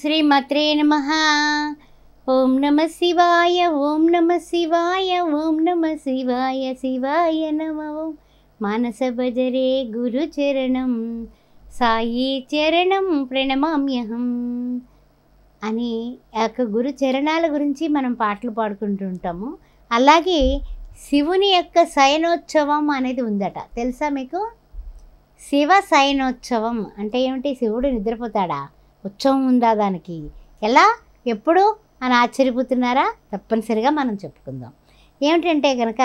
శ్రీమత్రే నమ ఓం నమ శివాయ ఓం నమ శివాయ ఓం నమ శివాయ శివాయ నమ ఓం మానస భజరే గురు చరణం సాయి చరణం ప్రణమామ్యహం అని యొక్క గురు చరణాల గురించి మనం పాటలు పాడుకుంటుంటాము అలాగే శివుని యొక్క శయనోత్సవం అనేది ఉందట తెలుసా మీకు శివ శయనోత్సవం అంటే ఏమిటి శివుడు నిద్రపోతాడా ఉత్సవం ఉందా దానికి ఎలా ఎప్పుడు అని ఆశ్చర్యపోతున్నారా తప్పనిసరిగా మనం చెప్పుకుందాం ఏమిటంటే కనుక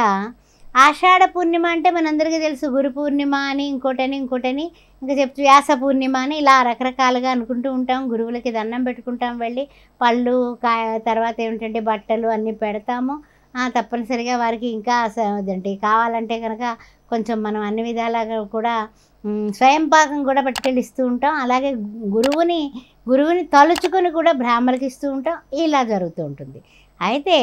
ఆషాఢ పూర్ణిమ అంటే మనందరికీ తెలుసు గురు పూర్ణిమ అని ఇంకోటని ఇంకోటని ఇంకా చెప్తూ వ్యాస పూర్ణిమ అని ఇలా రకరకాలుగా అనుకుంటూ ఉంటాం గురువులకి దండం పెట్టుకుంటాం వెళ్ళి పళ్ళు కాయ తర్వాత ఏమిటంటే బట్టలు అన్నీ పెడతాము తప్పనిసరిగా వారికి ఇంకా అదేంటి కావాలంటే కనుక కొంచెం మనం అన్ని విధాలుగా కూడా స్వయం పాకం కూడా పట్టుకెళ్ళి ఇస్తూ ఉంటాం అలాగే గురువుని గురువుని తలుచుకొని కూడా బ్రాహ్మణకి ఇస్తూ ఉంటాం ఇలా జరుగుతూ ఉంటుంది అయితే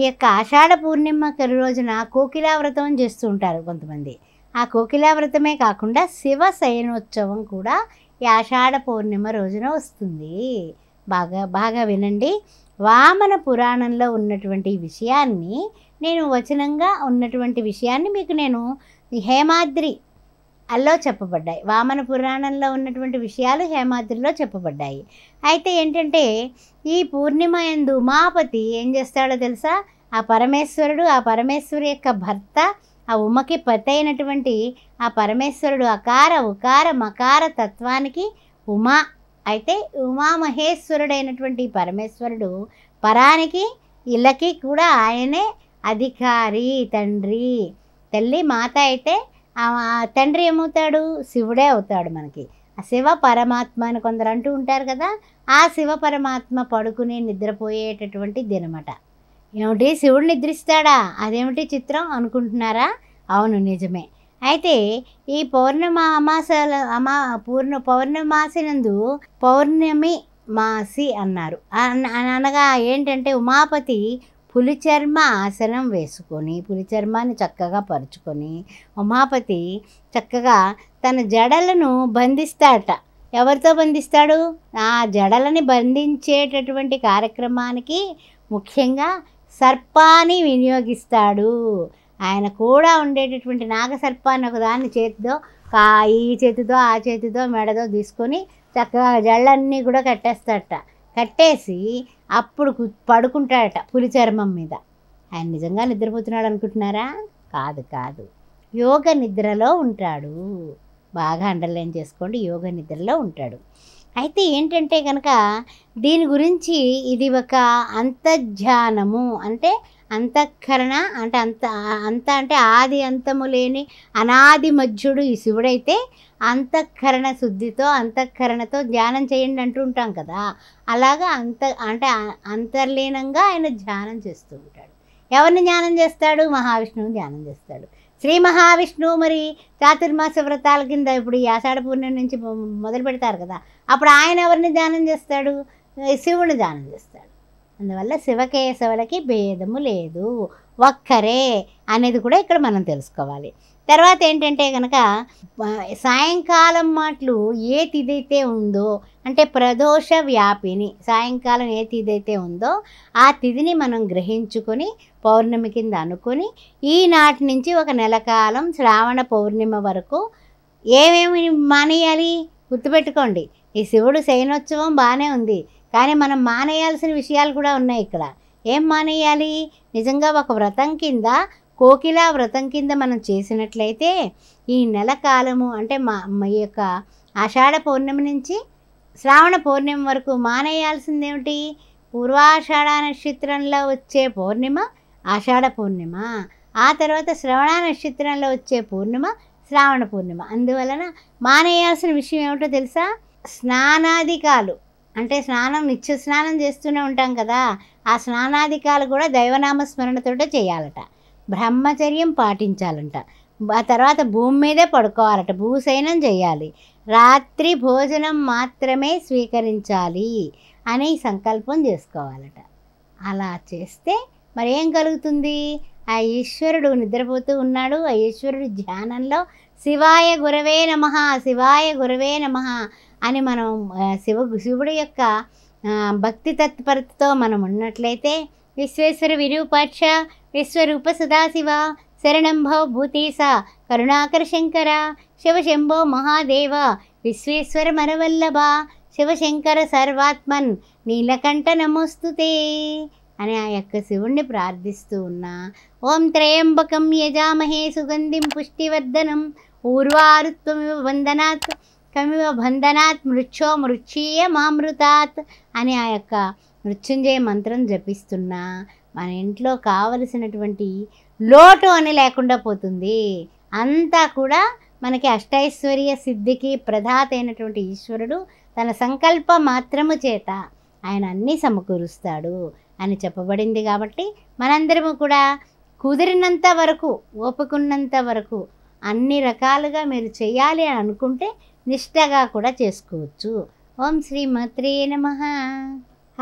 ఈ యొక్క ఆషాఢ పూర్ణిమ రోజున కోకిలా వ్రతం చేస్తూ ఉంటారు కొంతమంది ఆ కోకిలా వ్రతమే కాకుండా శివ శయనోత్సవం కూడా ఈ ఆషాఢ పూర్ణిమ రోజున వస్తుంది బాగా బాగా వినండి వామన పురాణంలో ఉన్నటువంటి విషయాన్ని నేను వచనంగా ఉన్నటువంటి విషయాన్ని మీకు నేను హేమాద్రి అల్లో చెప్పబడ్డాయి వామన పురాణంలో ఉన్నటువంటి విషయాలు హేమాద్రిలో చెప్పబడ్డాయి అయితే ఏంటంటే ఈ పూర్ణిమ ఎందు ఉమాపతి ఏం చేస్తాడో తెలుసా ఆ పరమేశ్వరుడు ఆ పరమేశ్వరు యొక్క భర్త ఆ ఉమకి పతి అయినటువంటి ఆ పరమేశ్వరుడు అకార ఉకార మకార తత్వానికి ఉమా అయితే ఉమామహేశ్వరుడైనటువంటి పరమేశ్వరుడు పరానికి ఇళ్ళకి కూడా ఆయనే అధికారి తండ్రి తల్లి మాత అయితే తండ్రి ఏమవుతాడు శివుడే అవుతాడు మనకి ఆ శివ పరమాత్మ అని కొందరు అంటూ ఉంటారు కదా ఆ శివ పరమాత్మ పడుకుని నిద్రపోయేటటువంటి దినమట ఏమిటి శివుడు నిద్రిస్తాడా అదేమిటి చిత్రం అనుకుంటున్నారా అవును నిజమే అయితే ఈ పౌర్ణమ అమాస అమా పూర్ణ పౌర్ణమాసినందు పౌర్ణమి మాసి అన్నారు అనగా ఏంటంటే ఉమాపతి పులిచర్మ ఆసనం వేసుకొని పులిచర్మాన్ని చక్కగా పరుచుకొని ఉమాపతి చక్కగా తన జడలను బంధిస్తాట ఎవరితో బంధిస్తాడు ఆ జడలని బంధించేటటువంటి కార్యక్రమానికి ముఖ్యంగా సర్పాన్ని వినియోగిస్తాడు ఆయన కూడా ఉండేటటువంటి సర్పాన్ని ఒక దాన్ని చేతితో ఈ చేతితో ఆ చేతితో మెడతో తీసుకొని చక్కగా జళ్ళన్నీ కూడా కట్టేస్తాడట కట్టేసి అప్పుడు పడుకుంటాడట పులి చర్మం మీద ఆయన నిజంగా నిద్రపోతున్నాడు అనుకుంటున్నారా కాదు కాదు యోగ నిద్రలో ఉంటాడు బాగా అండర్లైన్ చేసుకోండి యోగ నిద్రలో ఉంటాడు అయితే ఏంటంటే కనుక దీని గురించి ఇది ఒక అంతర్ధ్యానము అంటే అంతఃకరణ అంటే అంత అంత అంటే ఆది అంతము లేని అనాది మధ్యుడు ఈ శివుడైతే అంతఃకరణ శుద్ధితో అంతఃకరణతో ధ్యానం చేయండి అంటూ ఉంటాం కదా అలాగా అంత అంటే అంతర్లీనంగా ఆయన ధ్యానం చేస్తూ ఉంటాడు ఎవరిని ధ్యానం చేస్తాడు మహావిష్ణువు ధ్యానం చేస్తాడు శ్రీ మహావిష్ణువు మరి చాతుర్మాస వ్రతాల కింద ఇప్పుడు ఈ ఆషాఢ పూర్ణిమ నుంచి మొదలు పెడతారు కదా అప్పుడు ఆయన ఎవరిని ధ్యానం చేస్తాడు శివుని ధ్యానం చేస్తాడు అందువల్ల శివకేశవులకి భేదము లేదు ఒక్కరే అనేది కూడా ఇక్కడ మనం తెలుసుకోవాలి తర్వాత ఏంటంటే కనుక సాయంకాలం మాటలు ఏ తిదైతే ఉందో అంటే ప్రదోష వ్యాపిని సాయంకాలం ఏ తిథైతే ఉందో ఆ తిథిని మనం గ్రహించుకొని పౌర్ణమి కింద అనుకొని ఈనాటి నుంచి ఒక నెల కాలం శ్రావణ పౌర్ణిమ వరకు ఏమేమి మానేయాలి గుర్తుపెట్టుకోండి ఈ శివుడు శయనోత్సవం బాగానే ఉంది కానీ మనం మానేయాల్సిన విషయాలు కూడా ఉన్నాయి ఇక్కడ ఏం మానేయాలి నిజంగా ఒక వ్రతం కింద కోకిల వ్రతం కింద మనం చేసినట్లయితే ఈ నెల కాలము అంటే మా యొక్క ఆషాఢ పౌర్ణమి నుంచి శ్రావణ పౌర్ణమి వరకు మానేయాల్సిందేమిటి పూర్వాషాఢ నక్షత్రంలో వచ్చే పౌర్ణిమ ఆషాఢ పౌర్ణిమ ఆ తర్వాత శ్రవణ నక్షత్రంలో వచ్చే పూర్ణిమ శ్రావణ పూర్ణిమ అందువలన మానేయాల్సిన విషయం ఏమిటో తెలుసా స్నానాధికాలు అంటే స్నానం నిత్య స్నానం చేస్తూనే ఉంటాం కదా ఆ స్నానాధికాలు కూడా దైవనామస్మరణతోట చేయాలట బ్రహ్మచర్యం పాటించాలంట ఆ తర్వాత భూమి మీదే పడుకోవాలట భూసైనం చేయాలి రాత్రి భోజనం మాత్రమే స్వీకరించాలి అనే సంకల్పం చేసుకోవాలట అలా చేస్తే మరి ఏం కలుగుతుంది ఆ ఈశ్వరుడు నిద్రపోతూ ఉన్నాడు ఆ ఈశ్వరుడు ధ్యానంలో శివాయ గురవే నమ శివాయ గురవే నమ అని మనం శివ శివుడి యొక్క భక్తి తత్పరతతో మనం ఉన్నట్లయితే విశ్వేశ్వర విరూపాక్ష విశ్వరూప సదాశివ శరణంభో భూతీస కరుణాకర శంకర శివ శంభో మహాదేవ విశ్వేశ్వర మరవల్లభ శివశంకర సర్వాత్మన్ నీలకంఠ నమోస్తుతే అని ఆ యొక్క శివుణ్ణి ప్రార్థిస్తూ ఉన్నా ఓం త్రయంబకం యజామహే సుగంధిం పుష్టివర్ధనం ఊర్వారుత్వమివ బంధనాత్ కమివ బంధనాత్ మృత్యో మృత్యుయే మామృతాత్ అని ఆ యొక్క మృత్యుంజయ మంత్రం జపిస్తున్నా మన ఇంట్లో కావలసినటువంటి లోటు అని లేకుండా పోతుంది అంతా కూడా మనకి అష్టైశ్వర్య సిద్ధికి ప్రధాత అయినటువంటి ఈశ్వరుడు తన సంకల్ప మాత్రము చేత ఆయన అన్నీ సమకూరుస్తాడు అని చెప్పబడింది కాబట్టి మనందరము కూడా కుదిరినంత వరకు ఓపుకున్నంత వరకు అన్ని రకాలుగా మీరు చేయాలి అని అనుకుంటే నిష్ఠగా కూడా చేసుకోవచ్చు ఓం శ్రీ మాత్రే నమ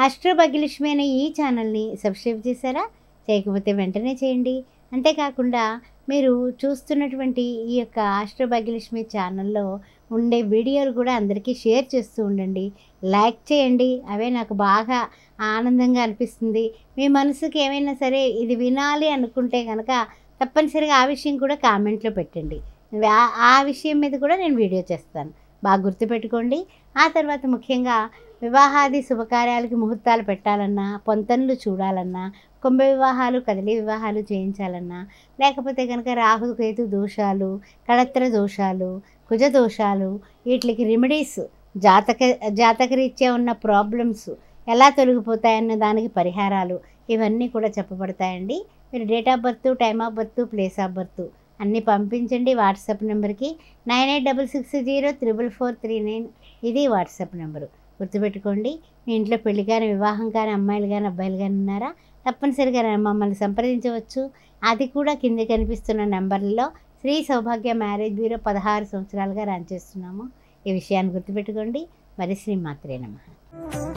అష్టభగిలిష్మైన ఈ ఛానల్ని సబ్స్క్రైబ్ చేశారా చేయకపోతే వెంటనే చేయండి అంతేకాకుండా మీరు చూస్తున్నటువంటి ఈ యొక్క అష్టభాగ్యలక్ష్మి ఛానల్లో ఉండే వీడియోలు కూడా అందరికీ షేర్ చేస్తూ ఉండండి లైక్ చేయండి అవే నాకు బాగా ఆనందంగా అనిపిస్తుంది మీ మనసుకి ఏమైనా సరే ఇది వినాలి అనుకుంటే కనుక తప్పనిసరిగా ఆ విషయం కూడా కామెంట్లో పెట్టండి ఆ విషయం మీద కూడా నేను వీడియో చేస్తాను బాగా గుర్తుపెట్టుకోండి ఆ తర్వాత ముఖ్యంగా వివాహాది శుభకార్యాలకి ముహూర్తాలు పెట్టాలన్నా పొంతనలు చూడాలన్నా కుంభ వివాహాలు కదిలి వివాహాలు చేయించాలన్నా లేకపోతే కనుక రాహుకేతు దోషాలు కళత్ర దోషాలు కుజ దోషాలు వీటికి రెమెడీస్ జాతక జాతకరీత్యా ఉన్న ప్రాబ్లమ్స్ ఎలా తొలగిపోతాయన్న దానికి పరిహారాలు ఇవన్నీ కూడా చెప్పబడతాయండి మీరు date of birth time of birth place of birth అన్నీ పంపించండి వాట్సాప్ నెంబర్కి nine eight double six zero triple four three nine ఇది వాట్సాప్ నెంబరు గుర్తుపెట్టుకోండి మీ ఇంట్లో పెళ్లి కానీ వివాహం కానీ అమ్మాయిలు కానీ అబ్బాయిలు కానీ ఉన్నారా తప్పనిసరిగా మమ్మల్ని సంప్రదించవచ్చు అది కూడా కింద కనిపిస్తున్న నెంబర్లలో శ్రీ సౌభాగ్య మ్యారేజ్ బ్యూరో పదహారు సంవత్సరాలుగా రన్ చేస్తున్నాము ఈ విషయాన్ని గుర్తుపెట్టుకోండి మరి శ్రీమాత్రే నమ